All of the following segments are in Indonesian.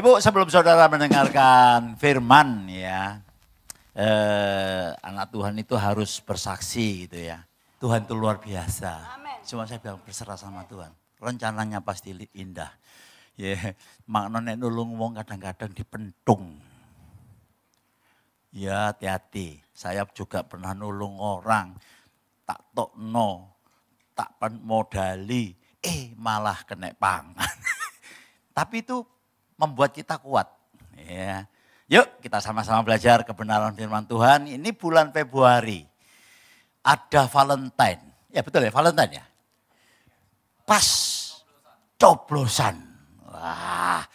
Ibu sebelum saudara mendengarkan firman ya. Eh, anak Tuhan itu harus bersaksi gitu ya. Tuhan itu luar biasa. Amen. Cuma saya bilang berserah sama Tuhan. Rencananya pasti indah. Ya, yeah. maknanya nulung wong kadang-kadang dipentung. Ya hati-hati, saya juga pernah nulung orang, tak tokno, tak modali, eh malah kena pangan. Tapi itu membuat kita kuat. Ya. Yuk kita sama-sama belajar kebenaran firman Tuhan. Ini bulan Februari. Ada Valentine. Ya betul ya Valentine ya. Pas coblosan. Wah.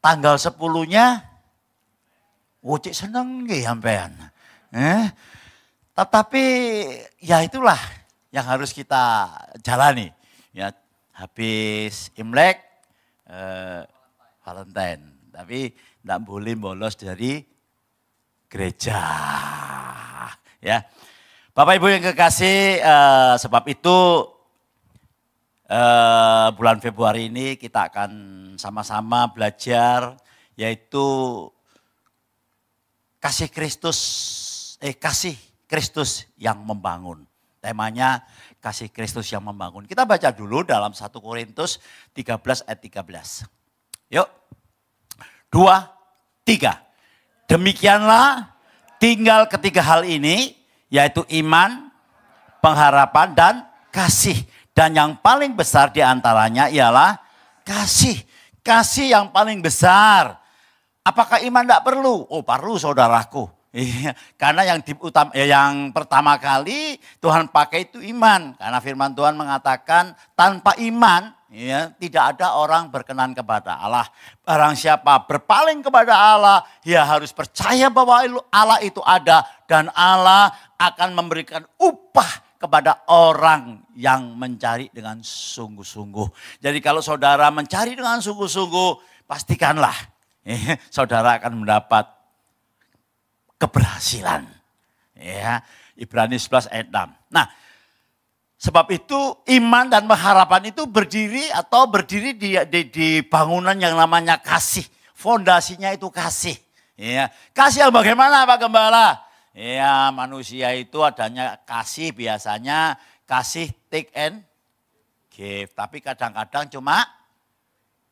Tanggal sepuluhnya Wocik oh, seneng ya sampean. Eh, tetapi ya itulah yang harus kita jalani. Ya, habis Imlek eh, Valentine. Tapi tidak boleh bolos dari gereja. Ya, Bapak Ibu yang kekasih, eh, sebab itu eh, bulan Februari ini kita akan sama-sama belajar yaitu kasih Kristus, eh kasih Kristus yang membangun. Temanya kasih Kristus yang membangun. Kita baca dulu dalam 1 Korintus 13 ayat 13. Yuk. Dua, tiga. Demikianlah tinggal ketiga hal ini, yaitu iman, pengharapan, dan kasih. Dan yang paling besar diantaranya ialah kasih. Kasih yang paling besar. Apakah iman tidak perlu? Oh perlu saudaraku. Iya, karena yang diutam, eh, yang pertama kali Tuhan pakai itu iman. Karena firman Tuhan mengatakan tanpa iman Ya, tidak ada orang berkenan kepada Allah. Barang siapa berpaling kepada Allah, ia harus percaya bahwa Allah itu ada dan Allah akan memberikan upah kepada orang yang mencari dengan sungguh-sungguh. Jadi kalau saudara mencari dengan sungguh-sungguh, pastikanlah ya, saudara akan mendapat keberhasilan. Ya, Ibrani 11 ayat 6. Nah, Sebab itu iman dan pengharapan itu berdiri atau berdiri di, di, di bangunan yang namanya kasih. Fondasinya itu kasih. Ya. Kasih yang bagaimana Pak Gembala? Ya manusia itu adanya kasih biasanya kasih take and give. Tapi kadang-kadang cuma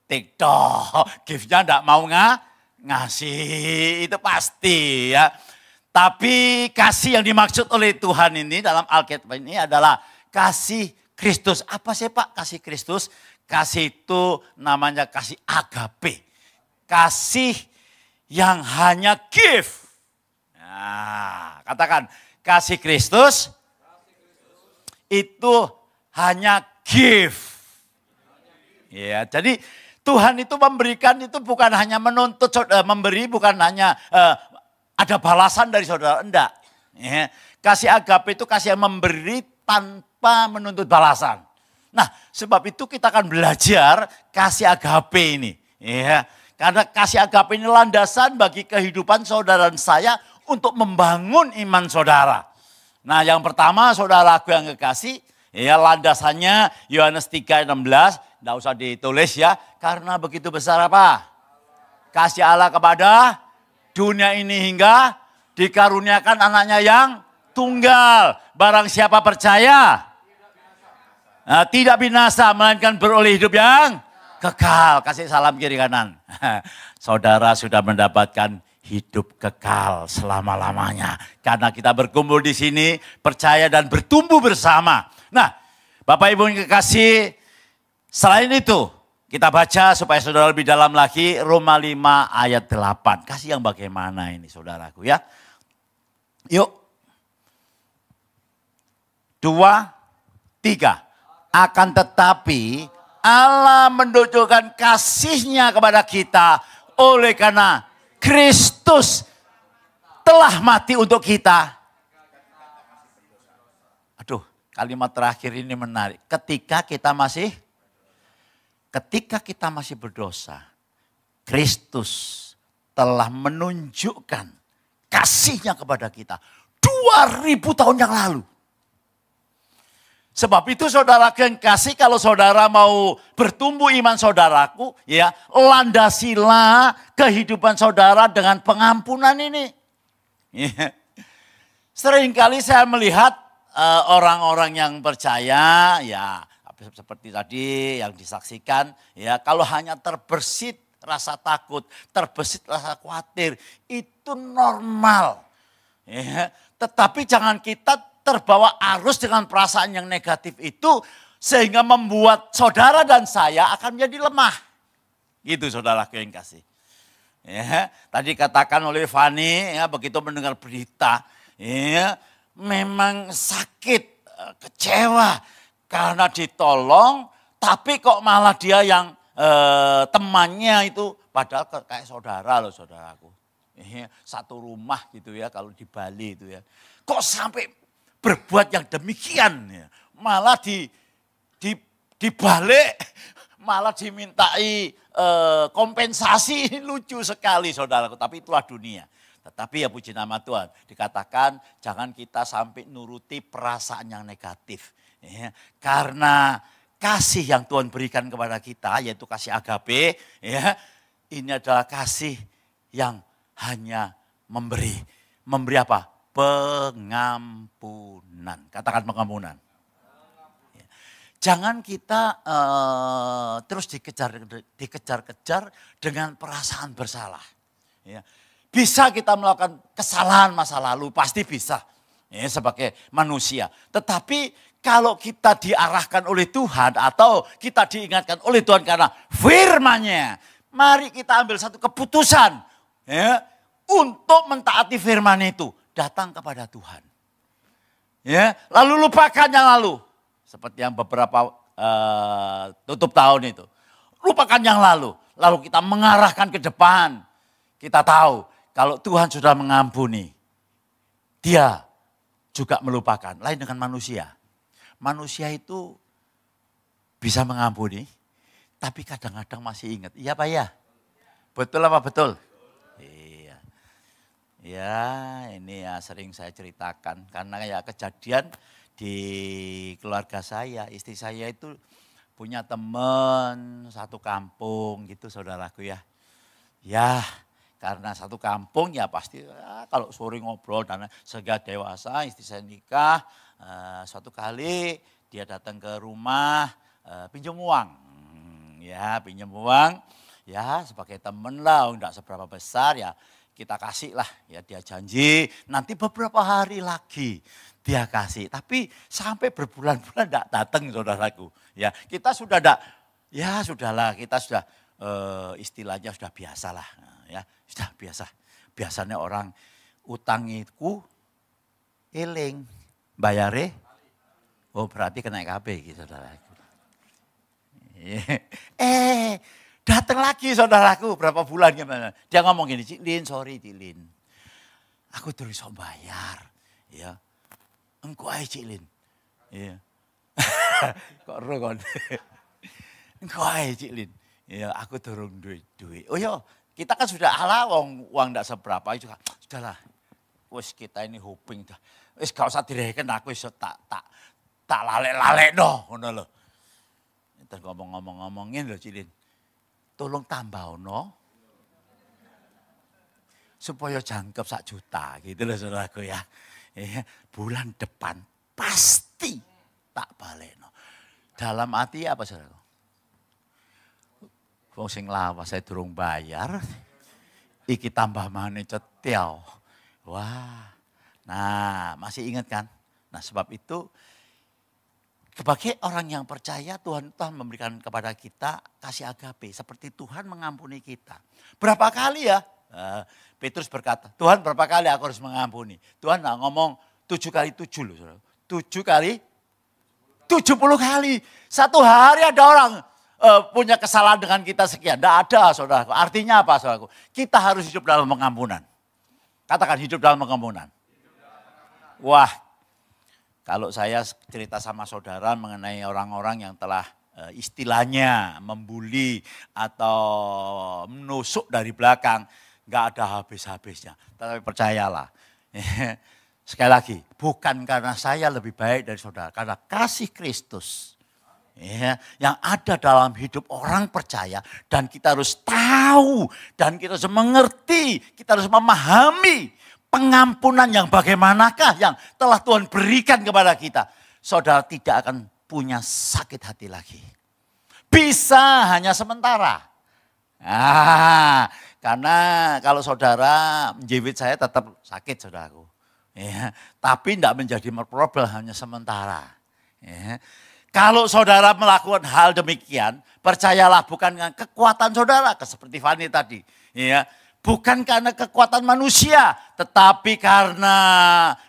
take doh. Give-nya enggak mau nga, ngasih. Itu pasti ya. Tapi kasih yang dimaksud oleh Tuhan ini dalam Alkitab ini adalah kasih Kristus. Apa sih Pak kasih Kristus? Kasih itu namanya kasih agape. Kasih yang hanya give. Nah, katakan kasih Kristus, itu hanya give. Ya, jadi Tuhan itu memberikan itu bukan hanya menuntut eh, memberi bukan hanya eh, ada balasan dari saudara, enggak. Ya. Kasih agape itu kasih yang memberi tanpa tanpa menuntut balasan. Nah, sebab itu kita akan belajar kasih agape ini. Ya, karena kasih agape ini landasan bagi kehidupan saudara dan saya untuk membangun iman saudara. Nah, yang pertama saudara aku yang kekasih, ya landasannya Yohanes 3:16, tidak usah ditulis ya, karena begitu besar apa? Kasih Allah kepada dunia ini hingga dikaruniakan anaknya yang tunggal. Barang siapa percaya, Ah, tidak binasa, melainkan beroleh hidup yang kekal. Kasih salam kiri kanan. Saudara sudah mendapatkan hidup kekal selama-lamanya. Karena kita berkumpul di sini, percaya dan bertumbuh bersama. Nah, Bapak Ibu yang kekasih, selain itu, kita baca supaya saudara lebih dalam lagi, Roma 5 ayat 8. Kasih yang bagaimana ini saudaraku ya. Yuk. Dua, tiga. Akan tetapi Allah menunjukkan kasihnya kepada kita oleh karena Kristus telah mati untuk kita. Aduh, kalimat terakhir ini menarik. Ketika kita masih ketika kita masih berdosa, Kristus telah menunjukkan kasihnya kepada kita 2000 tahun yang lalu. Sebab itu saudara yang kasih kalau saudara mau bertumbuh iman saudaraku, ya landasilah kehidupan saudara dengan pengampunan ini. Ya. Seringkali saya melihat eh, orang-orang yang percaya, ya seperti tadi yang disaksikan, ya kalau hanya terbersit rasa takut, terbersit rasa khawatir, itu normal. Ya. Tetapi jangan kita terbawa arus dengan perasaan yang negatif itu sehingga membuat saudara dan saya akan menjadi lemah. Gitu saudaraku yang kasih. Ya, tadi katakan oleh Fani ya begitu mendengar berita ya memang sakit, eh, kecewa karena ditolong tapi kok malah dia yang eh, temannya itu padahal kayak saudara loh saudaraku. Ya, satu rumah gitu ya kalau di Bali itu ya. Kok sampai berbuat yang demikian. Ya. Malah di, di, dibalik, malah dimintai e, kompensasi. Lucu sekali saudaraku, tapi itulah dunia. Tetapi ya puji nama Tuhan, dikatakan jangan kita sampai nuruti perasaan yang negatif. Ya. Karena kasih yang Tuhan berikan kepada kita, yaitu kasih agape, ya, ini adalah kasih yang hanya memberi. Memberi apa? pengampunan. Katakan pengampunan. Jangan kita uh, terus dikejar kejar dengan perasaan bersalah. Ya. Bisa kita melakukan kesalahan masa lalu, pasti bisa ya, sebagai manusia. Tetapi kalau kita diarahkan oleh Tuhan atau kita diingatkan oleh Tuhan karena firmanya mari kita ambil satu keputusan ya, untuk mentaati firman itu datang kepada Tuhan. Ya, lalu lupakan yang lalu. Seperti yang beberapa uh, tutup tahun itu. Lupakan yang lalu, lalu kita mengarahkan ke depan. Kita tahu kalau Tuhan sudah mengampuni, dia juga melupakan. Lain dengan manusia. Manusia itu bisa mengampuni, tapi kadang-kadang masih ingat. Iya Pak ya? Betul apa betul? Ya, ini ya sering saya ceritakan karena ya kejadian di keluarga saya, istri saya itu punya teman satu kampung gitu saudaraku ya. Ya, karena satu kampung ya pasti ya, kalau sore ngobrol dan sega dewasa istri saya nikah uh, suatu kali dia datang ke rumah uh, pinjam uang hmm, ya pinjam uang ya sebagai teman lah enggak oh, seberapa besar ya kita kasih lah ya dia janji nanti beberapa hari lagi dia kasih tapi sampai berbulan-bulan tidak datang saudaraku ya kita sudah tidak ya sudahlah kita sudah e, istilahnya sudah biasa lah ya sudah biasa biasanya orang utangiku itu bayar bayare oh berarti kena KB gitu saudaraku eh Datang lagi saudaraku berapa bulan gimana. Dia ngomong gini, Cik Lin, sorry Cik Lin. Aku terus so bayar. Ya. Engkau aja Cik Lin. Ya. Kok rokon. Engkau aja Cik Lin. Ya, aku turun duit-duit. Oh yo iya. kita kan sudah ala uang uang tidak seberapa juga. Kan, Sudahlah, wes kita ini hoping dah. Wes kau usah direken aku iso tak tak tak lalek-lalek no, udah loh Terus ngomong-ngomong ngomongin loh Cilin tolong tambah no supaya jangkep sak juta gitu loh saudaraku ya. ya bulan depan pasti tak balik no. dalam hati apa saudaraku wong sing lawas saya durung bayar iki tambah mana cetiau wah nah masih ingat kan nah sebab itu sebagai orang yang percaya Tuhan Tuhan memberikan kepada kita kasih agape. Seperti Tuhan mengampuni kita. Berapa kali ya? Nah, Petrus berkata, Tuhan berapa kali aku harus mengampuni? Tuhan nggak ngomong tujuh kali tujuh loh. Tujuh kali? Tujuh puluh kali. Satu hari ada orang uh, punya kesalahan dengan kita sekian. Tidak ada saudaraku. Artinya apa saudaraku? Kita harus hidup dalam pengampunan. Katakan hidup dalam pengampunan. Wah kalau saya cerita sama saudara mengenai orang-orang yang telah eh, istilahnya membuli atau menusuk dari belakang, nggak ada habis-habisnya. Tetapi percayalah, sekali lagi, bukan karena saya lebih baik dari saudara, karena kasih Kristus ya, yang ada dalam hidup orang percaya dan kita harus tahu dan kita harus mengerti, kita harus memahami pengampunan yang bagaimanakah yang telah Tuhan berikan kepada kita. Saudara tidak akan punya sakit hati lagi. Bisa hanya sementara. Ah, karena kalau saudara menjewit saya tetap sakit saudaraku. Ya, tapi tidak menjadi problem hanya sementara. Ya. Kalau saudara melakukan hal demikian, percayalah bukan dengan kekuatan saudara, seperti Fani tadi. Ya, bukan karena kekuatan manusia, tetapi karena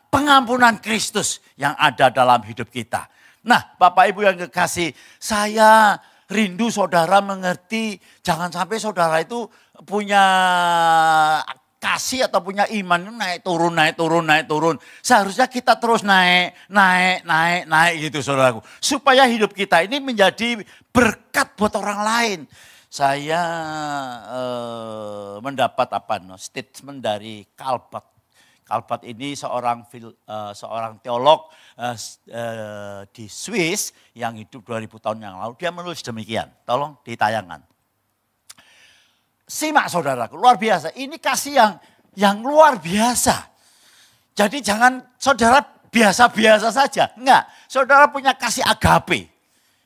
pengampunan Kristus yang ada dalam hidup kita. Nah, Bapak Ibu yang kekasih, saya rindu saudara mengerti, jangan sampai saudara itu punya kasih atau punya iman naik turun, naik turun, naik turun. Seharusnya kita terus naik, naik, naik, naik gitu saudaraku. Supaya hidup kita ini menjadi berkat buat orang lain. Saya eh, mendapat apa? No? Statement dari Kalbat. Kalbat ini seorang fil, eh, seorang teolog eh, eh di Swiss yang hidup 2000 tahun yang lalu. Dia menulis demikian. Tolong ditayangkan. Simak saudara, luar biasa. Ini kasih yang yang luar biasa. Jadi jangan saudara biasa-biasa saja. Enggak, saudara punya kasih agape.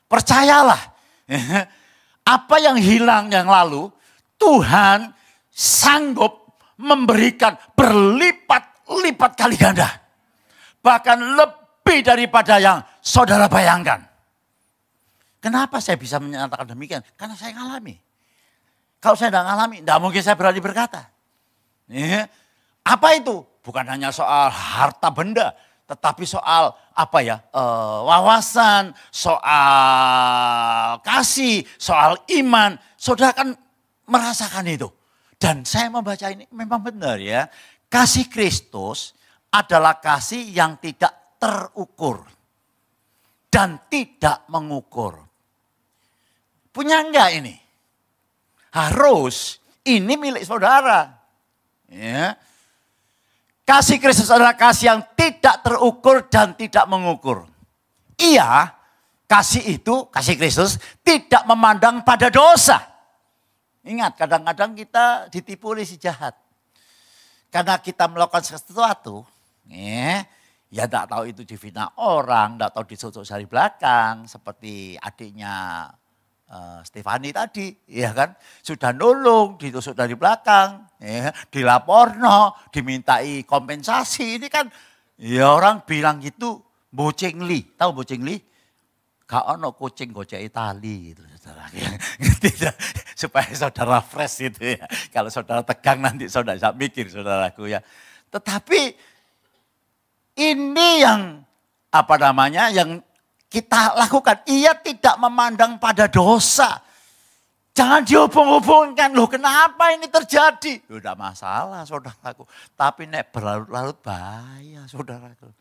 Percayalah. apa yang hilang yang lalu, Tuhan sanggup memberikan berlipat-lipat kali ganda. Bahkan lebih daripada yang saudara bayangkan. Kenapa saya bisa menyatakan demikian? Karena saya ngalami. Kalau saya tidak ngalami, tidak mungkin saya berani berkata. Iya. Apa itu? Bukan hanya soal harta benda, tetapi soal apa ya, E, wawasan, soal kasih, soal iman, saudara kan merasakan itu. Dan saya membaca ini memang benar ya, kasih Kristus adalah kasih yang tidak terukur dan tidak mengukur. Punya enggak ini? Harus ini milik saudara. Ya. Kasih Kristus adalah kasih yang tidak terukur dan tidak mengukur. Iya, kasih itu, kasih Kristus tidak memandang pada dosa. Ingat, kadang-kadang kita ditipu oleh si jahat. Karena kita melakukan sesuatu, ya, ya tidak tahu itu difitnah orang, tidak tahu disusuk dari belakang, seperti adiknya Eh, Stefani tadi, ya kan? Sudah nolong, ditusuk dari belakang, ya, dilaporno, dimintai kompensasi. Ini kan ya orang bilang gitu boceng li, tahu boceng li? Gak ono kucing gojek Itali gitu saudara. supaya saudara fresh itu ya. Kalau saudara tegang nanti saudara bisa mikir saudaraku ya. Tetapi ini yang apa namanya yang kita lakukan. Ia tidak memandang pada dosa. Jangan dihubung-hubungkan. Loh kenapa ini terjadi? Sudah tidak masalah saudaraku. Tapi nek berlarut-larut bahaya saudaraku.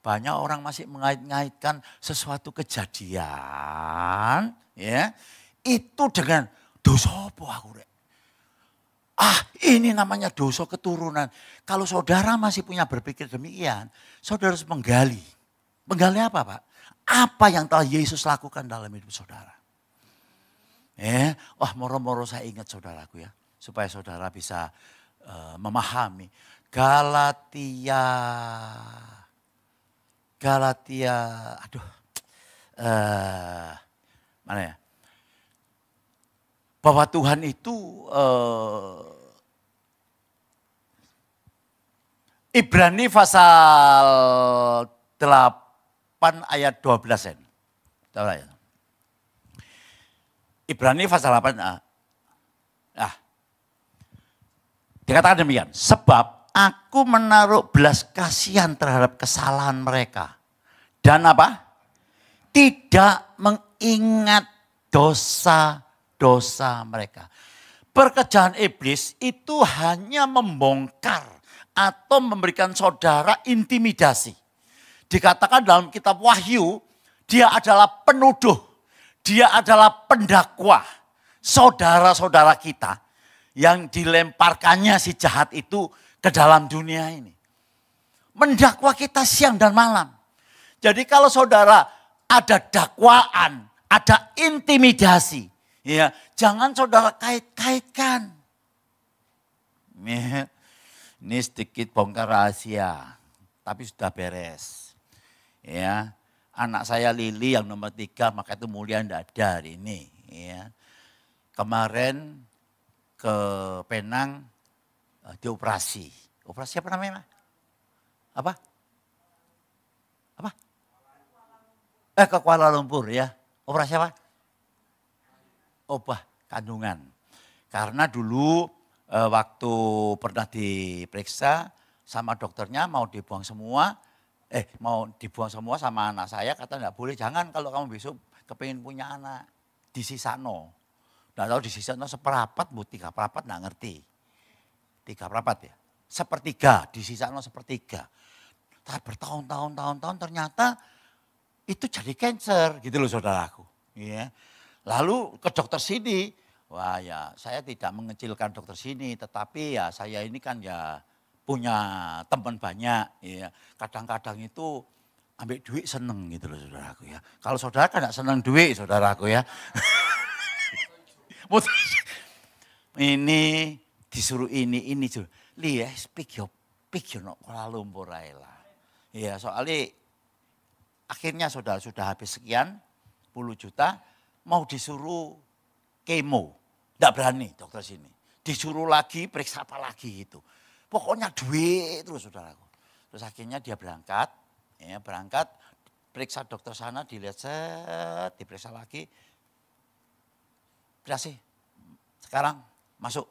Banyak orang masih mengait-ngaitkan sesuatu kejadian. ya Itu dengan dosa apa aku rek? Ah ini namanya dosa keturunan. Kalau saudara masih punya berpikir demikian, saudara harus menggali. Menggali apa Pak? Apa yang telah Yesus lakukan dalam hidup saudara? Eh, wah moro-moro saya ingat saudaraku ya. Supaya saudara bisa uh, memahami. Galatia. Galatia, aduh. Uh, mana ya? Bahwa Tuhan itu uh, Ibrani pasal 8 8 ayat 12 ya. Ibrani pasal 8 ah. Nah, dikatakan demikian, sebab aku menaruh belas kasihan terhadap kesalahan mereka. Dan apa? Tidak mengingat dosa-dosa mereka. Perkerjaan iblis itu hanya membongkar atau memberikan saudara intimidasi. Dikatakan dalam kitab Wahyu, dia adalah penuduh, dia adalah pendakwa. Saudara-saudara kita yang dilemparkannya si jahat itu ke dalam dunia ini. Mendakwa kita siang dan malam. Jadi kalau saudara ada dakwaan, ada intimidasi, ya jangan saudara kait-kaitkan. Ya, ini sedikit bongkar rahasia, tapi sudah beres ya anak saya Lili yang nomor tiga maka itu mulia tidak ada hari ini ya kemarin ke Penang eh, dioperasi operasi apa namanya apa apa eh ke Kuala Lumpur ya operasi apa obah kandungan karena dulu eh, waktu pernah diperiksa sama dokternya mau dibuang semua eh mau dibuang semua sama anak saya kata nggak boleh jangan kalau kamu besok kepingin punya anak di sisa no, nggak tahu di sisa no seperapat bu tiga perapat nggak ngerti tiga perapat ya sepertiga di sisa no sepertiga tapi bertahun-tahun tahun-tahun ternyata itu jadi cancer gitu loh saudaraku ya lalu ke dokter sini wah ya saya tidak mengecilkan dokter sini tetapi ya saya ini kan ya punya teman banyak ya. Kadang-kadang itu ambil duit seneng gitu loh saudaraku ya. Kalau saudara kan gak seneng duit saudaraku ya. ini disuruh ini ini tuh. Lihat ya, speak yo speak yo nok Kuala Lumpur lah. Iya soalnya akhirnya saudara sudah habis sekian puluh juta mau disuruh kemo. Tidak berani dokter sini. Disuruh lagi periksa apa lagi itu? Pokoknya duit terus saudaraku. Terus akhirnya dia berangkat, ya berangkat, periksa dokter sana, dilihat set, diperiksa lagi. Berhasil. Sekarang masuk.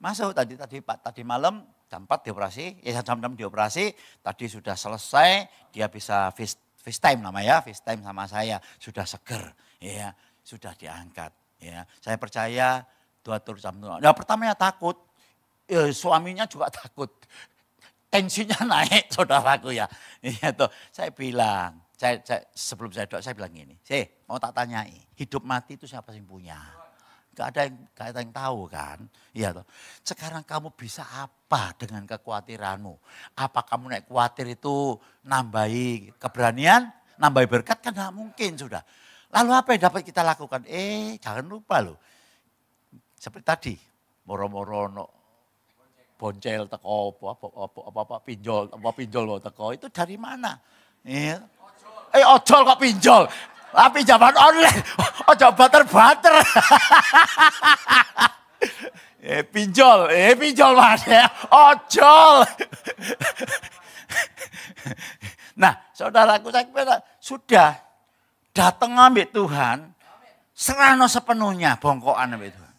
Masuk tadi tadi Pak tadi malam jam 4 dioperasi, ya jam 6 dioperasi, tadi sudah selesai, dia bisa face, face time namanya ya, face time sama saya, sudah seger, ya, sudah diangkat. Ya, saya percaya dua tur jam Nah, pertamanya takut, eh, suaminya juga takut. Tensinya naik saudaraku ya. Iya tuh, saya bilang, saya, saya sebelum saya doa saya bilang gini, sih mau tak tanyai, hidup mati itu siapa yang punya? Gak ada yang, gak ada yang tahu kan. Iya tuh, Sekarang kamu bisa apa dengan kekhawatiranmu? Apa kamu naik khawatir itu nambahi keberanian? Nambahi berkat kan gak mungkin sudah. Lalu apa yang dapat kita lakukan? Eh jangan lupa loh. Seperti tadi, moro-moro boncel teko apa apa apa, apa, apa pinjol apa pinjol lo teko itu dari mana? Ya. Eh ojol kok pinjol? tapi jabat online. Ojo bater-bater. eh pinjol, eh pinjol Mas ya. Ojol. nah, saudaraku saya kira sudah datang ambil Tuhan, serano sepenuhnya bongkokan ambil Tuhan.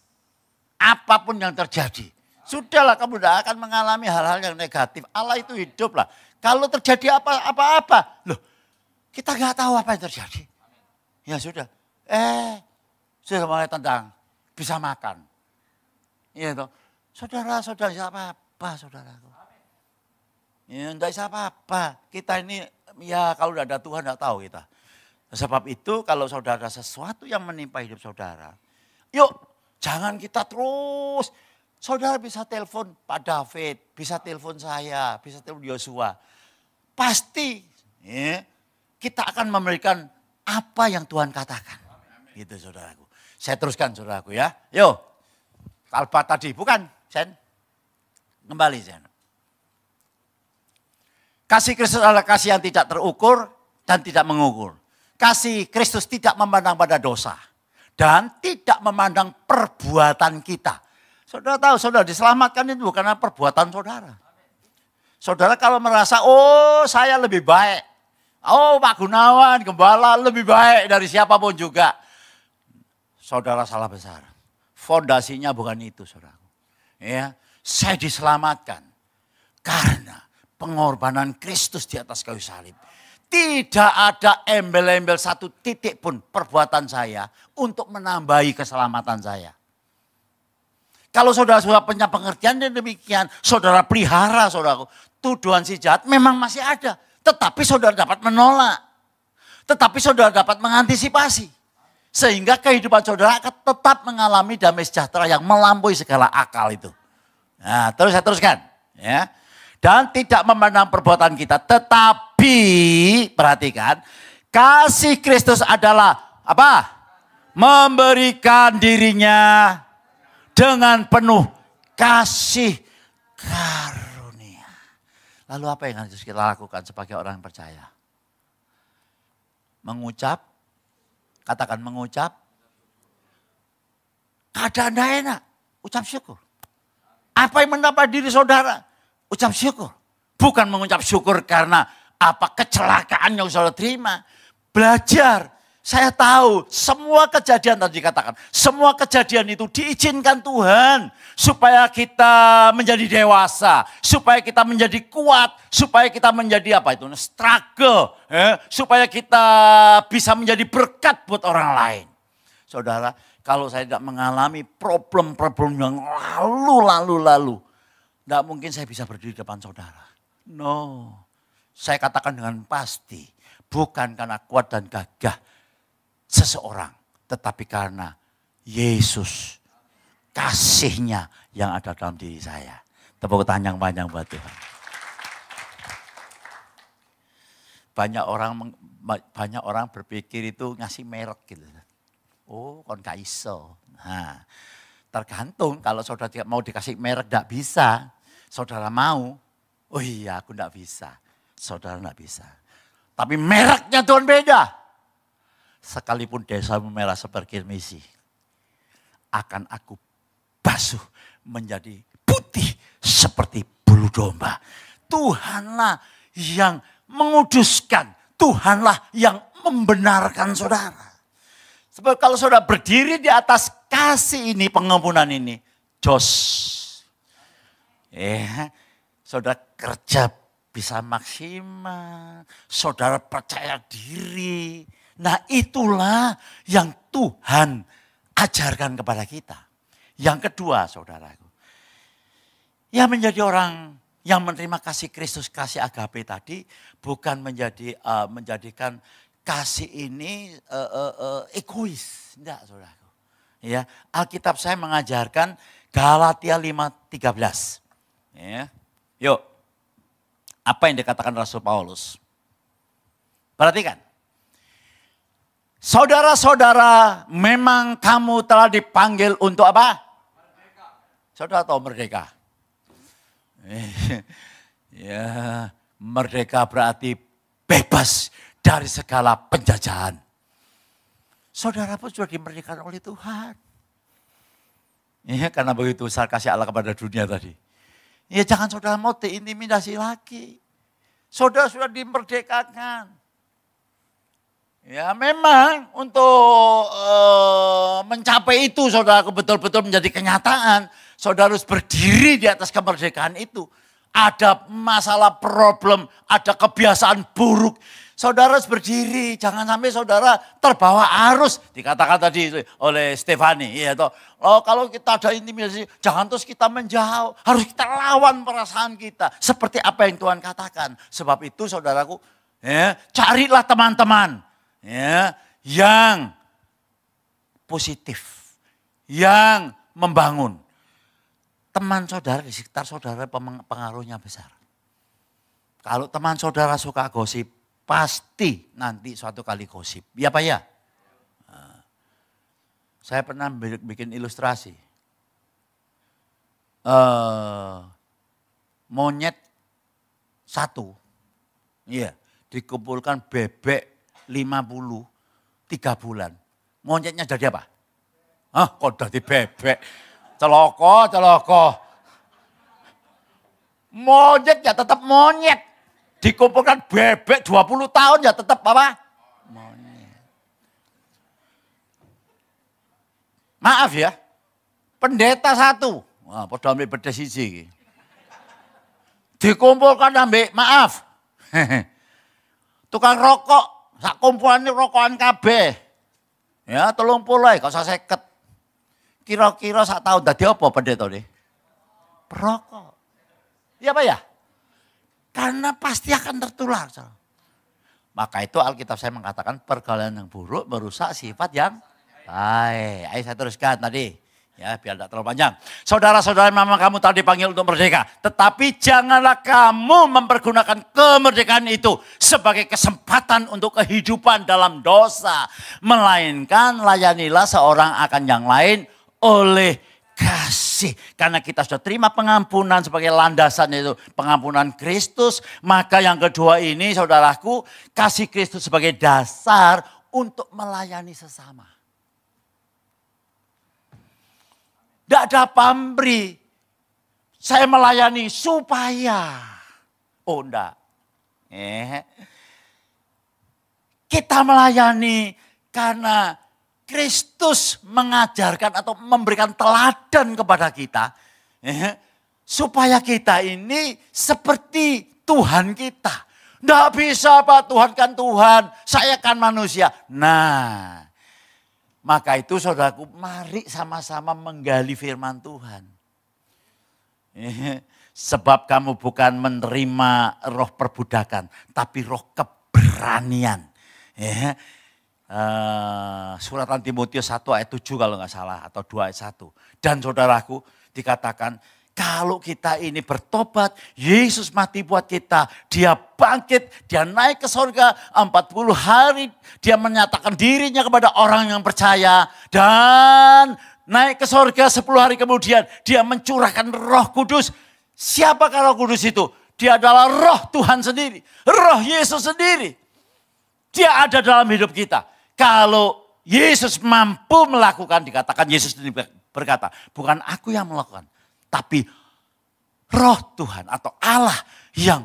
Apapun yang terjadi, Sudahlah kamu tidak akan mengalami hal-hal yang negatif. Allah itu hidup lah. Kalau terjadi apa-apa, loh kita nggak tahu apa yang terjadi. Ya sudah. Eh, sudah mulai tentang bisa makan. Iya toh. Saudara-saudara siapa apa saudara Ya, enggak bisa apa-apa. Kita ini ya kalau tidak ada Tuhan enggak tahu kita. Sebab itu kalau saudara sesuatu yang menimpa hidup saudara, yuk jangan kita terus Saudara bisa telepon Pak David, bisa telepon saya, bisa telepon Yosua. Pasti ya, kita akan memberikan apa yang Tuhan katakan. Amin. Gitu saudaraku. Saya teruskan saudaraku ya. Yo, Kalpa tadi bukan, Sen. Kembali Sen. Kasih Kristus adalah kasih yang tidak terukur dan tidak mengukur. Kasih Kristus tidak memandang pada dosa dan tidak memandang perbuatan kita. Saudara tahu, saudara diselamatkan itu bukan perbuatan saudara. Saudara kalau merasa, oh saya lebih baik. Oh Pak Gunawan, gembala lebih baik dari siapapun juga. Saudara salah besar. Fondasinya bukan itu saudara. Ya, saya diselamatkan karena pengorbanan Kristus di atas kayu salib. Tidak ada embel-embel satu titik pun perbuatan saya untuk menambahi keselamatan saya. Kalau saudara-saudara punya pengertian dan demikian, saudara pelihara saudaraku. Tuduhan si jahat memang masih ada. Tetapi saudara dapat menolak. Tetapi saudara dapat mengantisipasi. Sehingga kehidupan saudara akan tetap mengalami damai sejahtera yang melampaui segala akal itu. Nah, terus saya teruskan. Ya. Dan tidak memandang perbuatan kita. Tetapi, perhatikan, kasih Kristus adalah apa? Memberikan dirinya dengan penuh kasih karunia. Lalu apa yang harus kita lakukan sebagai orang yang percaya? Mengucap, katakan mengucap, keadaan tidak enak, ucap syukur. Apa yang mendapat diri saudara? Ucap syukur. Bukan mengucap syukur karena apa kecelakaan yang saudara terima. Belajar saya tahu semua kejadian tadi dikatakan, semua kejadian itu diizinkan Tuhan supaya kita menjadi dewasa, supaya kita menjadi kuat, supaya kita menjadi apa itu struggle, eh? supaya kita bisa menjadi berkat buat orang lain. Saudara, kalau saya tidak mengalami problem-problem yang lalu-lalu-lalu, tidak mungkin saya bisa berdiri di depan saudara. No, saya katakan dengan pasti, bukan karena kuat dan gagah, seseorang. Tetapi karena Yesus kasihnya yang ada dalam diri saya. Tepuk tangan yang panjang buat Tuhan. Banyak orang banyak orang berpikir itu ngasih merek gitu. Oh, kon gak iso. Nah, tergantung kalau saudara tidak mau dikasih merek tidak bisa. Saudara mau, oh iya aku tidak bisa. Saudara tidak bisa. Tapi mereknya Tuhan beda sekalipun desa memerah seperti misi, akan aku basuh menjadi putih seperti bulu domba. Tuhanlah yang menguduskan, Tuhanlah yang membenarkan saudara. Sebab kalau saudara berdiri di atas kasih ini, pengampunan ini, jos. Ya, saudara kerja bisa maksimal, saudara percaya diri, Nah itulah yang Tuhan ajarkan kepada kita. Yang kedua saudaraku. yang menjadi orang yang menerima kasih Kristus, kasih agape tadi bukan menjadi uh, menjadikan kasih ini uh, uh, uh, egois, enggak saudaraku. Ya, Alkitab saya mengajarkan Galatia 5:13. Ya. Yuk. Apa yang dikatakan Rasul Paulus? Perhatikan. Saudara-saudara, memang kamu telah dipanggil untuk apa? Merdeka. Saudara atau merdeka? ya, merdeka berarti bebas dari segala penjajahan. Saudara pun sudah dimerdekakan oleh Tuhan. Ya, karena begitu besar kasih Allah kepada dunia tadi. Ya jangan saudara mau diintimidasi lagi. Saudara sudah dimerdekakan. Ya memang untuk e, mencapai itu saudara betul-betul menjadi kenyataan. Saudara harus berdiri di atas kemerdekaan itu. Ada masalah problem, ada kebiasaan buruk. Saudara harus berdiri, jangan sampai saudara terbawa arus. Dikatakan tadi oleh Stefani, ya toh. Oh, kalau kita ada intimidasi, jangan terus kita menjauh. Harus kita lawan perasaan kita. Seperti apa yang Tuhan katakan. Sebab itu saudaraku, ya, carilah teman-teman ya, yang positif, yang membangun. Teman saudara di sekitar saudara pengaruhnya besar. Kalau teman saudara suka gosip, pasti nanti suatu kali gosip. Ya Pak ya? Nah, saya pernah bikin ilustrasi. Uh, monyet satu, iya, dikumpulkan bebek 50, 3 bulan. Monyetnya jadi apa? Hah, kok jadi bebek? Celoko, celoko. Monyet ya tetap monyet. Dikumpulkan bebek 20 tahun ya tetap apa? Monyet. Maaf ya, pendeta satu. Wah, pada ambil bedes isi. Dikumpulkan ambil, maaf. Tukang rokok Sak kumpulane rokokan kabeh. Ya, tolong pulai kau usah seket Kira-kira sak tahu dadi apa pendeta nih? Perokok. Iya apa ya? Karena pasti akan tertular. Maka itu Alkitab saya mengatakan pergaulan yang buruk merusak sifat yang baik. Ayo saya teruskan tadi. Ya, biar tidak terlalu panjang. Saudara-saudara memang kamu tadi panggil untuk merdeka. Tetapi janganlah kamu mempergunakan kemerdekaan itu sebagai kesempatan untuk kehidupan dalam dosa. Melainkan layanilah seorang akan yang lain oleh kasih. Karena kita sudah terima pengampunan sebagai landasan itu. Pengampunan Kristus. Maka yang kedua ini saudaraku, kasih Kristus sebagai dasar untuk melayani sesama. Tidak ada pamri. Saya melayani supaya. Oh enggak. Eh. Kita melayani karena Kristus mengajarkan atau memberikan teladan kepada kita. Eh. Supaya kita ini seperti Tuhan kita. Tidak bisa Pak Tuhan kan Tuhan, saya kan manusia. Nah maka itu saudaraku, mari sama-sama menggali firman Tuhan. Sebab kamu bukan menerima roh perbudakan, tapi roh keberanian. Eh, suratan Timotius 1 ayat 7 kalau nggak salah, atau 2 ayat 1. Dan saudaraku dikatakan, kalau kita ini bertobat, Yesus mati buat kita. Dia bangkit, dia naik ke surga 40 hari. Dia menyatakan dirinya kepada orang yang percaya. Dan naik ke surga 10 hari kemudian. Dia mencurahkan roh kudus. Siapakah roh kudus itu? Dia adalah roh Tuhan sendiri. Roh Yesus sendiri. Dia ada dalam hidup kita. Kalau Yesus mampu melakukan, dikatakan Yesus berkata, bukan aku yang melakukan, tapi roh Tuhan atau Allah yang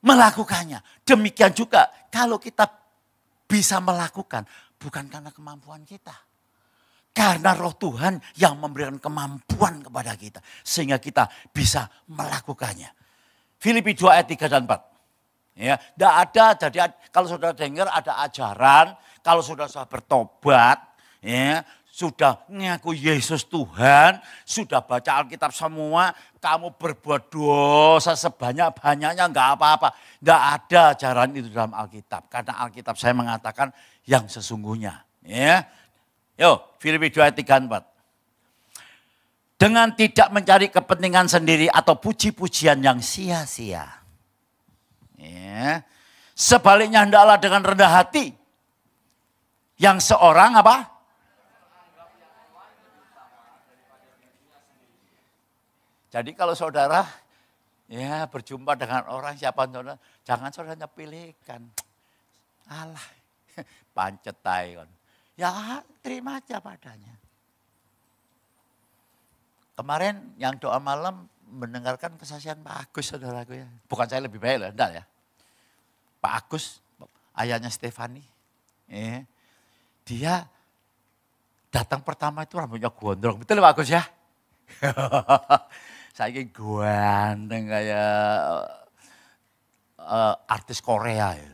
melakukannya. Demikian juga kalau kita bisa melakukan bukan karena kemampuan kita. Karena roh Tuhan yang memberikan kemampuan kepada kita. Sehingga kita bisa melakukannya. Filipi 2 ayat 3 dan 4. Ya, tidak ada, jadi kalau saudara dengar ada ajaran, kalau saudara sudah bertobat, ya, sudah ngaku Yesus Tuhan, sudah baca Alkitab semua, kamu berbuat dosa sebanyak-banyaknya nggak apa-apa. Nggak ada ajaran itu dalam Alkitab. Karena Alkitab saya mengatakan yang sesungguhnya. Ya. Yo, Filipi 2 ayat tiga empat Dengan tidak mencari kepentingan sendiri atau puji-pujian yang sia-sia. Ya. Sebaliknya hendaklah dengan rendah hati. Yang seorang apa? Jadi kalau saudara ya berjumpa dengan orang siapa saudara, jangan saudara nyepilikan. Allah, pancetai Ya terima aja padanya. Kemarin yang doa malam mendengarkan kesaksian Pak Agus saudaraku ya. Bukan saya lebih baik lah, enggak ya. Pak Agus, ayahnya Stefani. Ya. Dia datang pertama itu rambutnya gondrong. Betul ya, Pak Agus ya? saya Saiki ganteng kayak uh, eh, artis Korea ya.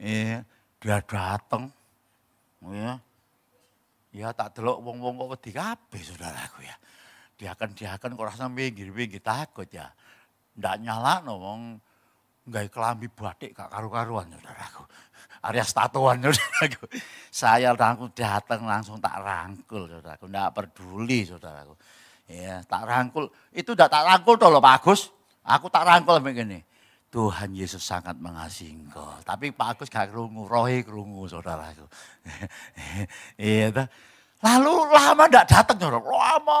Iya, dia dateng. Ya. Ya tak delok wong-wong kok wedi kabeh saudaraku ya. dia akan dia akan kok rasane pinggir-pinggir takut ya. Ndak no wong nggak kelambi batik gak karu-karuan saudaraku. Area statuan saudaraku. Saya langsung datang langsung tak rangkul saudaraku. Ndak peduli saudaraku. Ya, tak rangkul. Itu udah tak rangkul toh loh Pak Agus. Aku tak rangkul begini. Tuhan Yesus sangat mengasihi engkau. Tapi Pak Agus gak kerungu, rohi kerungu saudaraku. Iya, Lalu lama ndak datang orang, lama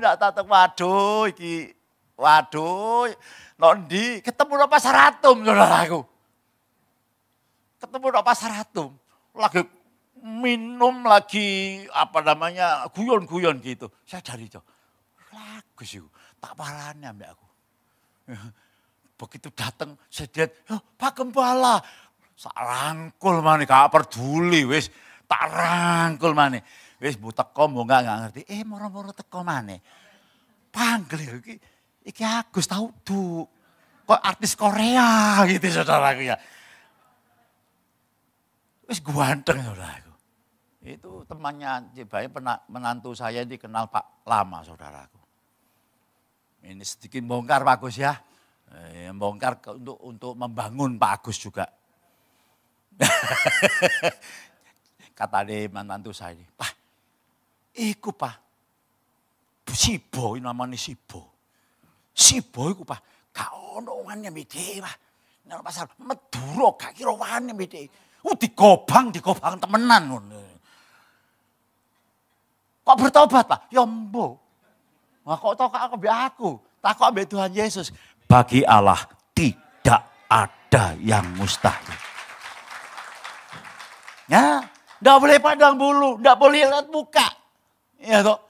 ndak datang. Waduh, iki waduh, nondi ketemu nang pasar atum, saudaraku. Ketemu nang pasar atum, lagi minum lagi apa namanya guyon-guyon gitu. Saya dari jauh bagus itu. Tak parahannya ambil aku. Begitu datang saya lihat, oh, Pak Gembala. Sarangkul mana, gak peduli wis. Tak rangkul mana. Wis bu teko nggak gak, gak ngerti. Eh moro-moro teko mana. Panggil iki iki Agus tahu du. Kok artis Korea gitu saudaraku ya. Wis saudara aku. Itu temannya Cibai menantu saya dikenal Pak Lama saudaraku. Ini sedikit bongkar Pak Agus ya. Eh, bongkar untuk untuk membangun Pak Agus juga. Kata deh mantu saya ini, Pak, iku Pak, Sibo, ini namanya Sibo. Sibo iku Pak, gak ono wani mbede Pak. Nang pasar meduro, gak kira wani mbede. Uh digobang, digobang temenan Kok bertobat Pak? Ya mbok. Nah, kok tau kak aku, aku? Takok ambek Tuhan Yesus. Bagi Allah tidak ada yang mustahil. Ya, tidak boleh pandang bulu, tidak boleh lihat muka. Ya toh.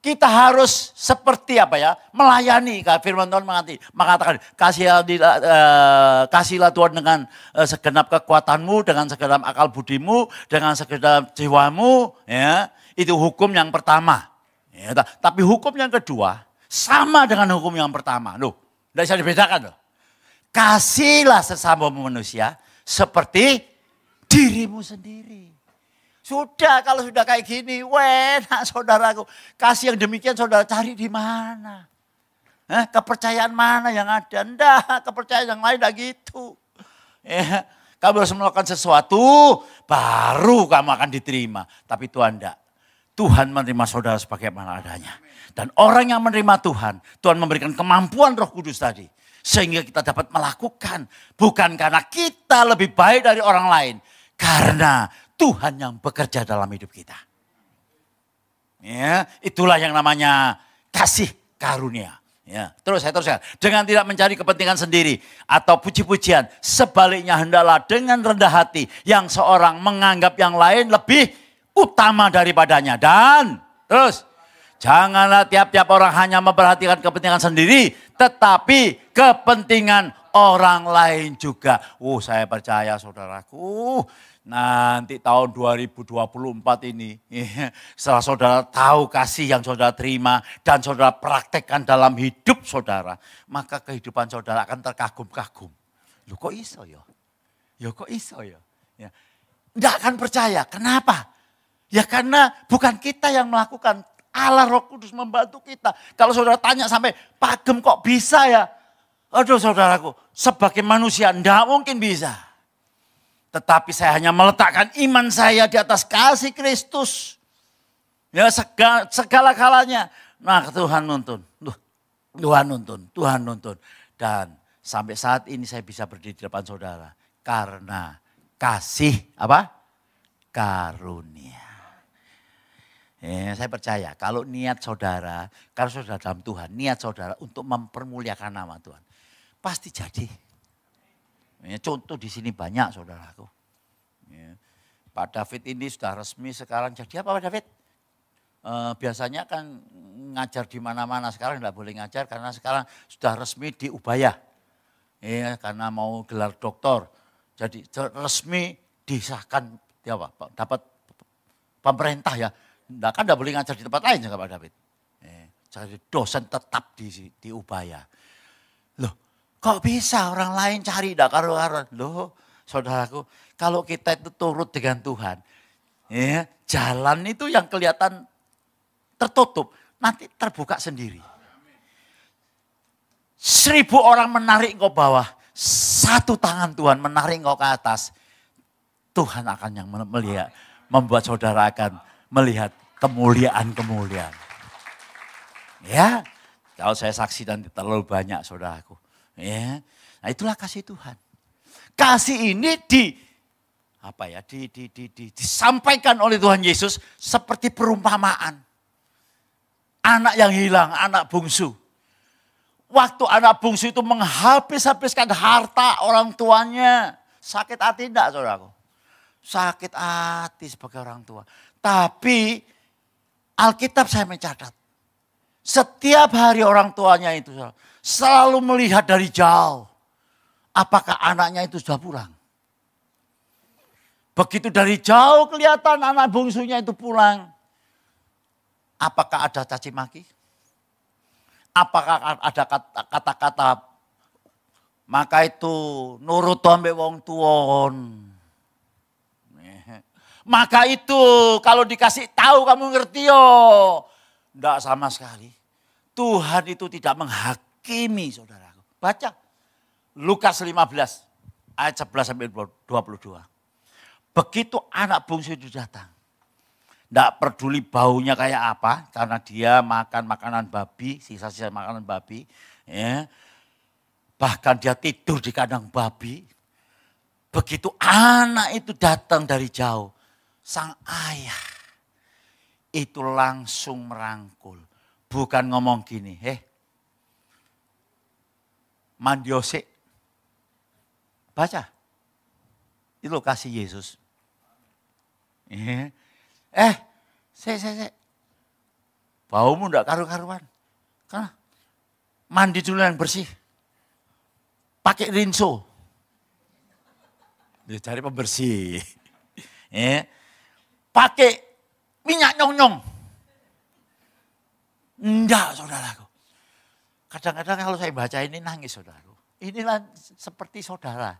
Kita harus seperti apa ya? Melayani firman Tuhan mengati, mengatakan kasihlah, uh, eh, kasihlah Tuhan dengan uh, segenap kekuatanmu, dengan segenap akal budimu, dengan segenap jiwamu, ya. Itu hukum yang pertama Ya, tapi hukum yang kedua sama dengan hukum yang pertama. Loh, tidak bisa dibedakan loh. Kasihlah sesama manusia seperti dirimu sendiri. Sudah kalau sudah kayak gini, enak saudaraku. Kasih yang demikian saudara cari di mana? Eh, kepercayaan mana yang ada? Enggak, kepercayaan yang lain enggak gitu. Ya, kamu harus melakukan sesuatu, baru kamu akan diterima. Tapi Tuhan enggak. Tuhan menerima saudara sebagaimana adanya. Dan orang yang menerima Tuhan, Tuhan memberikan kemampuan roh kudus tadi. Sehingga kita dapat melakukan. Bukan karena kita lebih baik dari orang lain. Karena Tuhan yang bekerja dalam hidup kita. Ya, itulah yang namanya kasih karunia. Ya, terus saya teruskan. Dengan tidak mencari kepentingan sendiri atau puji-pujian, sebaliknya hendaklah dengan rendah hati yang seorang menganggap yang lain lebih utama daripadanya. Dan terus janganlah tiap-tiap orang hanya memperhatikan kepentingan sendiri, tetapi kepentingan orang lain juga. Uh, saya percaya saudaraku, nanti tahun 2024 ini setelah saudara tahu kasih yang saudara terima dan saudara praktekkan dalam hidup saudara, maka kehidupan saudara akan terkagum-kagum. Lu ya? kok iso ya? Ya kok iso ya? ya. akan percaya. Kenapa? Ya karena bukan kita yang melakukan, Allah Roh Kudus membantu kita. Kalau saudara tanya sampai Pak Gem kok bisa ya? Aduh saudaraku, sebagai manusia tidak mungkin bisa. Tetapi saya hanya meletakkan iman saya di atas kasih Kristus. Ya segala, segala kalanya. Nah Tuhan nuntun. Tuhan nuntun, Tuhan nuntun. Dan sampai saat ini saya bisa berdiri di depan saudara. Karena kasih apa? Karunia. Eh, saya percaya kalau niat saudara, kalau saudara dalam Tuhan, niat saudara untuk mempermuliakan nama Tuhan, pasti jadi. Ya, contoh di sini banyak saudaraku. Ya. Pak David ini sudah resmi sekarang jadi apa Pak David? E, biasanya kan ngajar di mana-mana sekarang tidak boleh ngajar karena sekarang sudah resmi di Ubaya. Ya, karena mau gelar doktor. Jadi resmi disahkan ya apa, dapat pemerintah ya Nah, kan tidak boleh ngajar di tempat lain, ya Pak David. Eh, jadi dosen tetap di, di Ubaya. Loh, kok bisa orang lain cari tidak karuan? Loh, saudaraku, kalau kita itu turut dengan Tuhan, ya, jalan itu yang kelihatan tertutup, nanti terbuka sendiri. Seribu orang menarik engkau bawah, satu tangan Tuhan menarik engkau ke atas. Tuhan akan yang melihat, membuat saudara akan melihat kemuliaan-kemuliaan. Ya, kalau saya saksi dan terlalu banyak saudaraku. Ya, nah itulah kasih Tuhan. Kasih ini di apa ya di, di, di, di, disampaikan oleh Tuhan Yesus seperti perumpamaan. Anak yang hilang, anak bungsu. Waktu anak bungsu itu menghabis-habiskan harta orang tuanya. Sakit hati tidak saudaraku? Sakit hati sebagai orang tua. Tapi Alkitab saya mencatat. Setiap hari orang tuanya itu selalu melihat dari jauh. Apakah anaknya itu sudah pulang? Begitu dari jauh kelihatan anak bungsunya itu pulang. Apakah ada caci maki? Apakah ada kata-kata maka itu nurut ambek wong tuon. Maka itu kalau dikasih tahu kamu ngerti yo. tidak sama sekali. Tuhan itu tidak menghakimi saudaraku. Baca Lukas 15 ayat 11 sampai 22. Begitu anak bungsu itu datang. Tidak peduli baunya kayak apa. Karena dia makan makanan babi. Sisa-sisa makanan babi. Ya. Bahkan dia tidur di kandang babi. Begitu anak itu datang dari jauh sang ayah itu langsung merangkul. Bukan ngomong gini, heh mandiose. Baca. Itu kasih Yesus. Iya. Eh, saya, saya, saya. Baumu enggak karu-karuan. Karena mandi dulu yang bersih. Pakai rinso. Dia ya, cari pembersih. Eh, pakai minyak nyong-nyong. Enggak, saudaraku. Kadang-kadang kalau saya baca ini nangis, saudaraku. Inilah seperti saudara.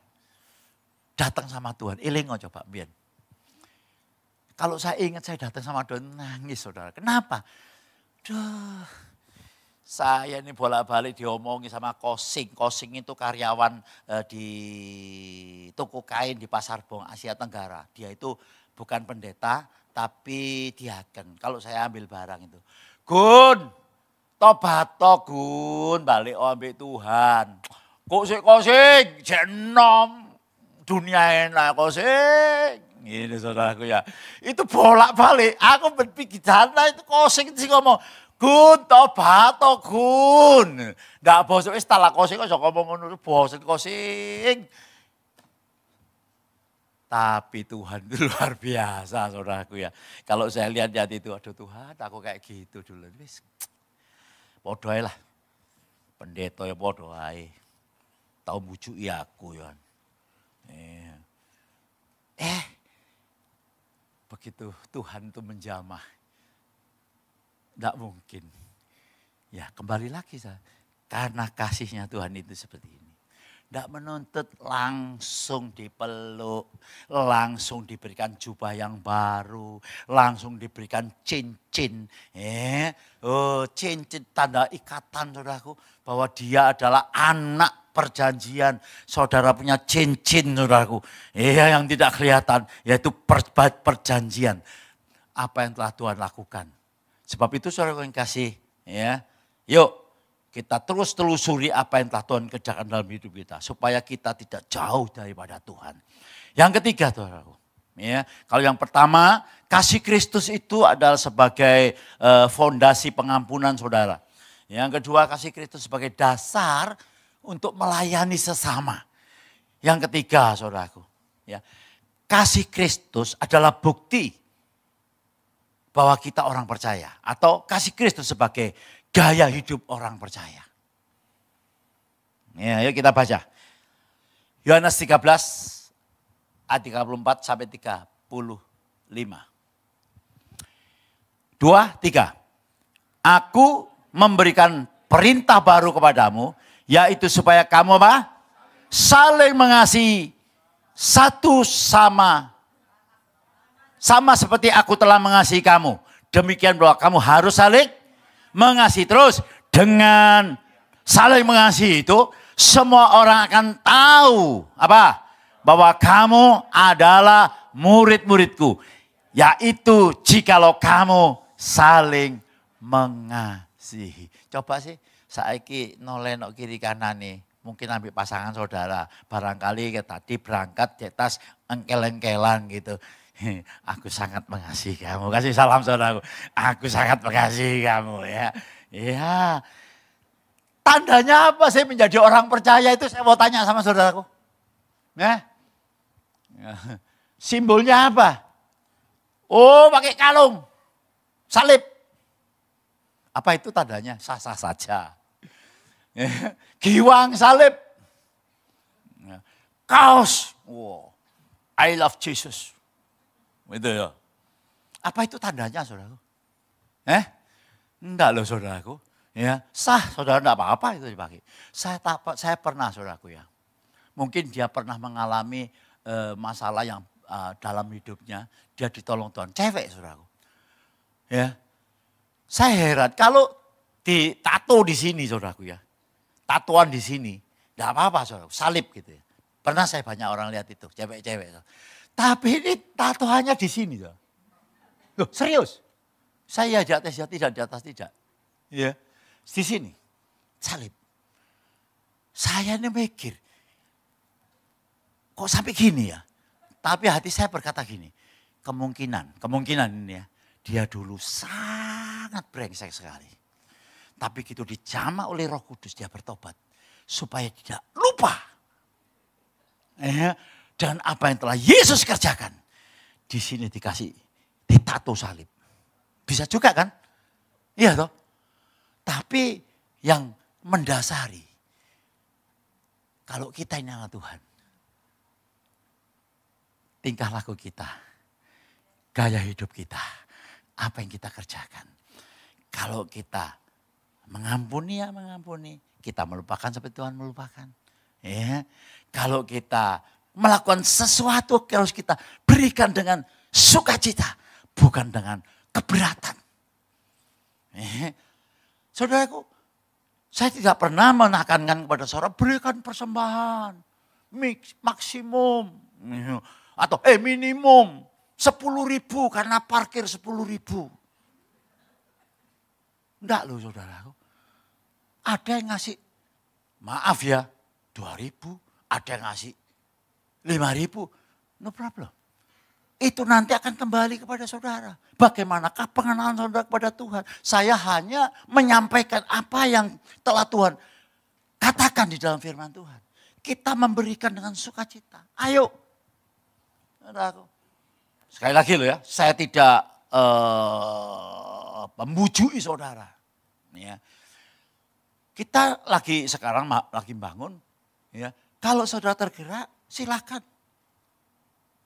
Datang sama Tuhan. Ilingo coba, Bian. Kalau saya ingat saya datang sama Tuhan, nangis, saudara. Kenapa? Duh, saya ini bolak-balik diomongi sama Kosing. Kosing itu karyawan eh, di toko kain di Pasar Bong, Asia Tenggara. Dia itu bukan pendeta, tapi diaken. Kalau saya ambil barang itu. Gun, tobat to Gun, balik oh, ambil Tuhan. Kosik kosik, jenom, dunia enak kosik. Ini saudaraku ya. Itu bolak balik, aku berpikir jana itu kosik sih ngomong. Gun, tobat to Gun. Gak bosok wis talak kosik, kok ngomong ngono bosan kosik. Tapi Tuhan itu luar biasa saudaraku ya. Kalau saya lihat jati itu, aduh Tuhan aku kayak gitu dulu. Wis, podoai lah. Pendeta ya podohai. Tahu bucu ya aku ya. Eh. begitu Tuhan itu menjamah. Tidak mungkin. Ya kembali lagi saya. Karena kasihnya Tuhan itu seperti ini. Tidak menuntut langsung dipeluk, langsung diberikan jubah yang baru, langsung diberikan cincin. Eh, oh, cincin tanda ikatan saudaraku bahwa dia adalah anak perjanjian. Saudara punya cincin saudaraku. aku, iya, eh, yang tidak kelihatan yaitu per, perjanjian. Apa yang telah Tuhan lakukan. Sebab itu saudara yang kasih ya. Yuk kita terus telusuri apa yang telah Tuhan kerjakan dalam hidup kita. Supaya kita tidak jauh daripada Tuhan. Yang ketiga, saudaraku. Ya, kalau yang pertama, kasih Kristus itu adalah sebagai eh, fondasi pengampunan saudara. Yang kedua, kasih Kristus sebagai dasar untuk melayani sesama. Yang ketiga, saudaraku, ya, kasih Kristus adalah bukti bahwa kita orang percaya atau kasih Kristus sebagai gaya hidup orang percaya. Ya, yuk kita baca. Yohanes 13 ayat 34 sampai 35. Dua, tiga. Aku memberikan perintah baru kepadamu, yaitu supaya kamu apa? Saling mengasihi satu sama sama seperti aku telah mengasihi kamu. Demikian bahwa kamu harus saling mengasihi terus. Dengan saling mengasihi itu, semua orang akan tahu apa bahwa kamu adalah murid-muridku. Yaitu jikalau kamu saling mengasihi. Coba sih saiki noleno kiri kanan nih. Mungkin ambil pasangan saudara. Barangkali tadi berangkat di atas engkel-engkelan gitu. Aku sangat mengasihi kamu. Kasih salam saudaraku. Aku sangat mengasihi kamu ya. Ya. Tandanya apa sih menjadi orang percaya itu saya mau tanya sama saudaraku. Ya. Simbolnya apa? Oh pakai kalung. Salib. Apa itu tandanya? Sah-sah saja. Ya. Giwang salib. Ya. Kaos. Wow. I love Jesus. Itu ya. Apa itu tandanya saudaraku? Eh? Enggak loh saudaraku. Ya, sah saudara enggak apa-apa itu dipakai. Saya tak saya pernah saudaraku ya. Mungkin dia pernah mengalami uh, masalah yang uh, dalam hidupnya, dia ditolong Tuhan. Cewek saudaraku. Ya. Saya heran kalau tato di sini saudaraku ya. tatoan di sini, enggak apa-apa saudaraku, salib gitu ya. Pernah saya banyak orang lihat itu, cewek-cewek. Tapi ini tato hanya di sini. Ya. Loh serius. Saya di atas ya, tidak di atas tidak. Ya. Di sini. Salib. Saya ini mikir. Kok sampai gini ya? Tapi hati saya berkata gini. Kemungkinan, kemungkinan ini ya. Dia dulu sangat brengsek sekali. Tapi gitu dijamah oleh roh kudus dia bertobat. Supaya tidak lupa. Ya dan apa yang telah Yesus kerjakan. Di sini dikasih ditato salib. Bisa juga kan? Iya toh. Tapi yang mendasari kalau kita ini anak Tuhan. Tingkah laku kita, gaya hidup kita, apa yang kita kerjakan. Kalau kita mengampuni ya mengampuni, kita melupakan seperti Tuhan melupakan. Ya. Kalau kita melakukan sesuatu harus kita berikan dengan sukacita, bukan dengan keberatan. Eh, saudaraku, saya tidak pernah menakankan kepada saudara berikan persembahan mix, maksimum eh, atau eh minimum sepuluh ribu karena parkir sepuluh ribu. Enggak loh saudaraku. Ada yang ngasih, maaf ya, dua ribu. Ada yang ngasih lima ribu, no problem. Itu nanti akan kembali kepada saudara. Bagaimanakah pengenalan saudara kepada Tuhan? Saya hanya menyampaikan apa yang telah Tuhan katakan di dalam firman Tuhan. Kita memberikan dengan sukacita. Ayo. Sekali lagi loh ya, saya tidak uh, membujui saudara. Ya. Kita lagi sekarang lagi bangun. Ya. Kalau saudara tergerak, silahkan.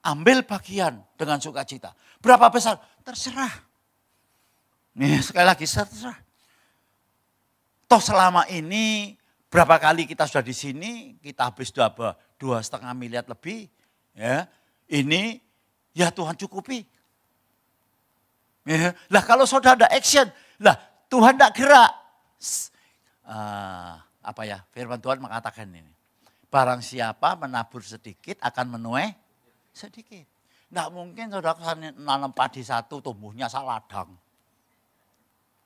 Ambil bagian dengan sukacita. Berapa besar? Terserah. Nih, sekali lagi terserah. Toh selama ini berapa kali kita sudah di sini, kita habis dua, dua setengah miliar lebih. Ya, ini ya Tuhan cukupi. Ya, lah kalau saudara ada action, lah Tuhan tidak gerak. Uh, apa ya, firman Tuhan mengatakan ini. Barang siapa menabur sedikit akan menuai sedikit. Tidak mungkin saudara nanam padi satu tumbuhnya saladang.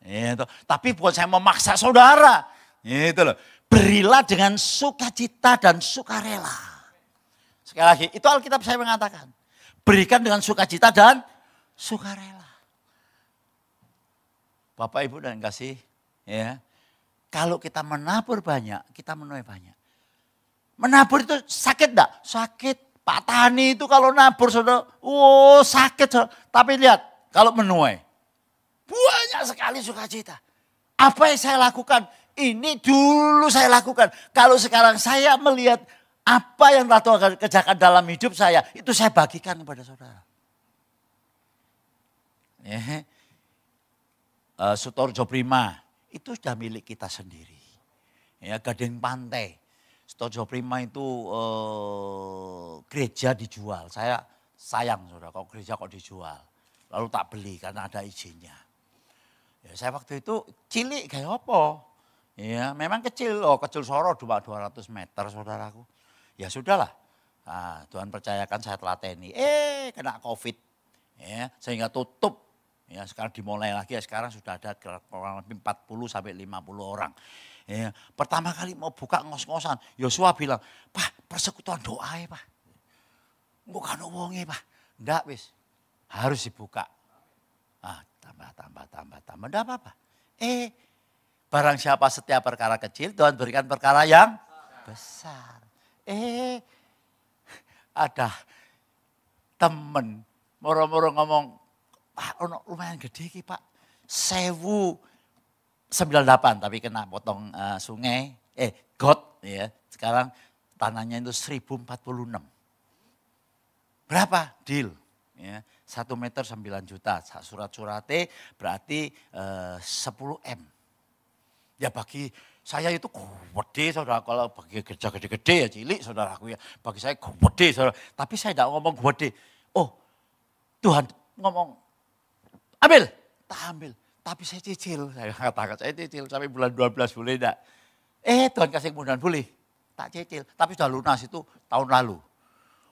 Itu. Tapi bukan saya memaksa saudara. Itu loh. Berilah dengan sukacita dan sukarela. Sekali lagi, itu Alkitab saya mengatakan. Berikan dengan sukacita dan sukarela. Bapak Ibu dan kasih, ya. Kalau kita menabur banyak, kita menuai banyak. Menabur itu sakit enggak? Sakit. Pak Tani itu kalau nabur saudara, oh sakit. Saudara. Tapi lihat, kalau menuai, banyak sekali sukacita. Apa yang saya lakukan? Ini dulu saya lakukan. Kalau sekarang saya melihat apa yang telah Tuhan kerjakan dalam hidup saya, itu saya bagikan kepada saudara. Eh, Uh, eh, Sutor Joprima, itu sudah milik kita sendiri. Ya, gading pantai, Stojo Prima itu eh, gereja dijual. Saya sayang saudara kok gereja kok dijual. Lalu tak beli karena ada izinnya. Ya, saya waktu itu cilik kayak apa? Ya, memang kecil loh, kecil soro cuma 200 meter saudaraku. Ya sudahlah. Nah, Tuhan percayakan saya telateni. Eh, kena Covid. Ya, sehingga tutup. Ya, sekarang dimulai lagi ya, sekarang sudah ada kurang lebih 40 sampai 50 orang Ya, pertama kali mau buka ngos-ngosan, Yosua bilang, Pak persekutuan doa ya Pak. Bukan uangnya Pak. Enggak wis, harus dibuka. Ah, tambah, tambah, tambah, tambah, enggak apa-apa. Eh, barang siapa setiap perkara kecil, Tuhan berikan perkara yang besar. Eh, ada temen, moro-moro ngomong, Pak, ono lumayan gede Pak, sewu 98 tapi kena potong uh, sungai, eh got ya. Sekarang tanahnya itu 1046. Berapa? Deal. Ya, 1 meter 9 juta, surat-surate berarti eh, uh, 10 M. Ya bagi saya itu gede saudara, kalau bagi kerja gede-gede ya cilik saudaraku ya. Bagi saya gede saudara, tapi saya tidak ngomong gede. Oh Tuhan ngomong, ambil, tak ambil. Tapi saya cicil, saya katakan saya cicil sampai bulan 12 boleh enggak? Eh Tuhan kasih kemudahan boleh, tak cicil. Tapi sudah lunas itu tahun lalu.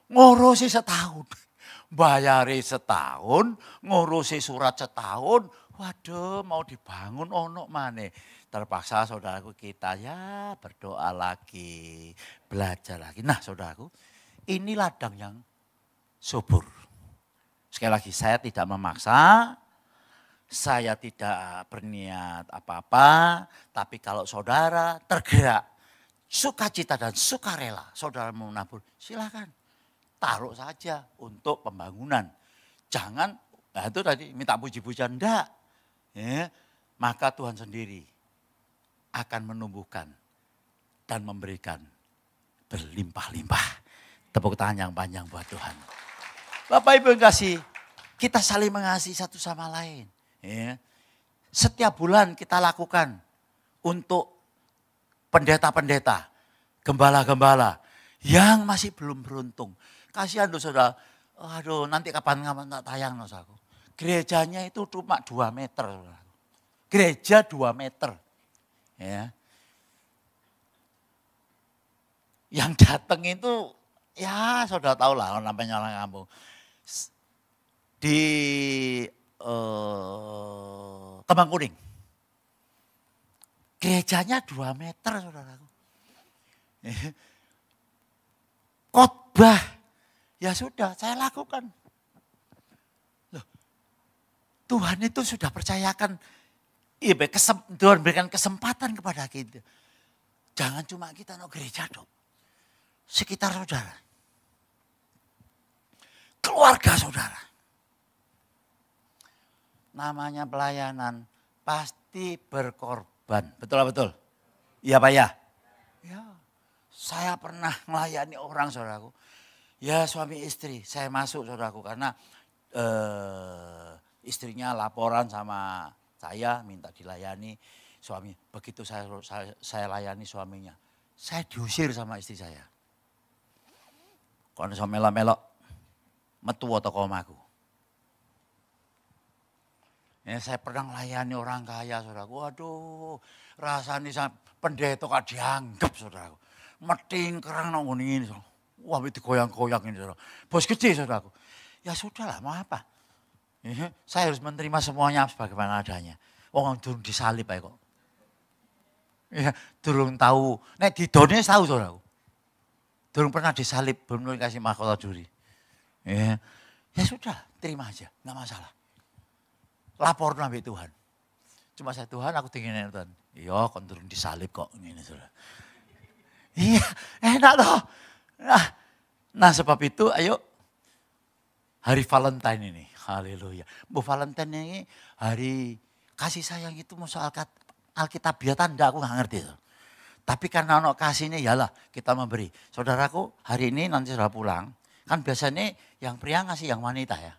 Ngurusi setahun, bayari setahun, ngurusi surat setahun. Waduh mau dibangun ono mana? Terpaksa saudaraku kita ya berdoa lagi, belajar lagi. Nah saudaraku, ini ladang yang subur. Sekali lagi saya tidak memaksa, saya tidak berniat apa-apa, tapi kalau saudara tergerak, sukacita dan sukarela, saudara mau nabur, silakan taruh saja untuk pembangunan. Jangan, nah itu tadi minta puji-pujian, enggak. Ya, maka Tuhan sendiri akan menumbuhkan dan memberikan berlimpah-limpah. Tepuk tangan yang panjang buat Tuhan. Bapak Ibu yang kasih, kita saling mengasihi satu sama lain. Ya. Setiap bulan kita lakukan untuk pendeta-pendeta, gembala-gembala yang masih belum beruntung. Kasihan tuh saudara, aduh nanti kapan-kapan tak tayang loh saudara. Gerejanya itu cuma 2 meter. Gereja 2 meter. Ya. Yang datang itu ya saudara tahu lah namanya orang kampung. Di Eh, Kemang Kuning. Gerejanya dua meter saudaraku. Khotbah. Ya sudah, saya lakukan. Loh, Tuhan itu sudah percayakan Iya, kesem, Tuhan berikan kesempatan kepada kita. Jangan cuma kita no gereja dong. Sekitar saudara. Keluarga saudara namanya pelayanan pasti berkorban. Betul betul? Iya Pak ya? Ya. Saya pernah melayani orang saudaraku. Ya suami istri, saya masuk saudaraku karena eh, istrinya laporan sama saya minta dilayani suami. Begitu saya, saya, saya layani suaminya, saya diusir sama istri saya. Kalau suami melok, metu atau komaku. Ya, saya pernah melayani orang kaya, saudaraku. Waduh, rasanya saya pendeta kok dianggap, saudaraku. Meting kerang nang ini, saudara. Wah, itu goyang-goyang ini, saudara. Bos kecil saudaraku. Ya sudah lah, mau apa? Ya, saya harus menerima semuanya sebagaimana adanya. Wong turun disalib ayo kok. Ya, turun tahu. Nek dunia tahu, saudaraku. turun pernah disalib, belum dikasih mahkota duri. Ya, ya sudah, terima aja, nggak masalah lapor nabi Tuhan. Cuma saya Tuhan aku tinggalin Tuhan. Iya kon turun disalib kok ini saudara. Iya enak loh. Nah, nah sebab itu ayo hari Valentine ini. Haleluya. Bu Valentine ini hari kasih sayang itu mau soal alkitabiatan ya enggak aku nggak ngerti. Itu. Tapi karena anak kasihnya yalah kita memberi. Saudaraku hari ini nanti sudah pulang. Kan biasanya yang pria ngasih yang wanita ya.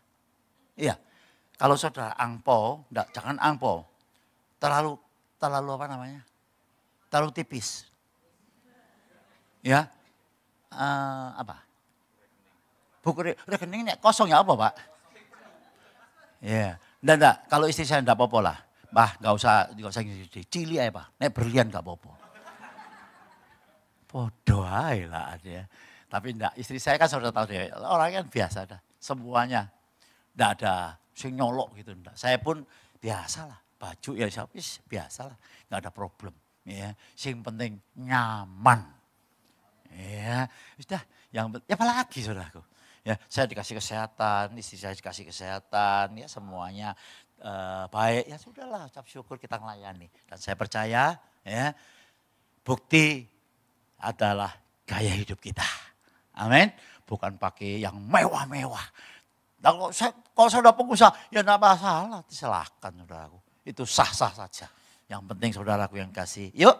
Iya. Kalau saudara angpo, enggak, jangan angpo. Terlalu, terlalu apa namanya? Terlalu tipis. Ya, uh, apa? Buku re rekening ini kosong ya apa pak? Ya, yeah. enggak, Kalau istri saya enggak apa-apa lah. Bah, enggak usah, enggak usah gini Cili aja pak, nek berlian enggak apa-apa. Podoh aja lah ya. Tapi enggak, istri saya kan sudah tahu deh, orang kan biasa dah. Semuanya, enggak ada sing nyolok gitu. Enggak. Saya pun biasalah, baju ya habis biasalah, nggak ada problem. Ya, sing penting nyaman. Ya, sudah. Yang ya apalagi saudaraku. Ya, saya dikasih kesehatan, istri saya dikasih kesehatan, ya semuanya eh, baik. Ya sudahlah, ucap syukur kita melayani. Dan saya percaya, ya bukti adalah gaya hidup kita. Amin. Bukan pakai yang mewah-mewah Nah, kalau, saya, kalau sudah pengusaha, ya tidak masalah, silahkan saudaraku. Itu sah-sah saja. Yang penting saudaraku yang kasih, yuk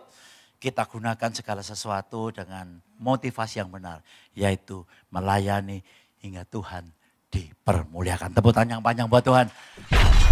kita gunakan segala sesuatu dengan motivasi yang benar. Yaitu melayani hingga Tuhan dipermuliakan. Tepuk tangan yang panjang buat Tuhan.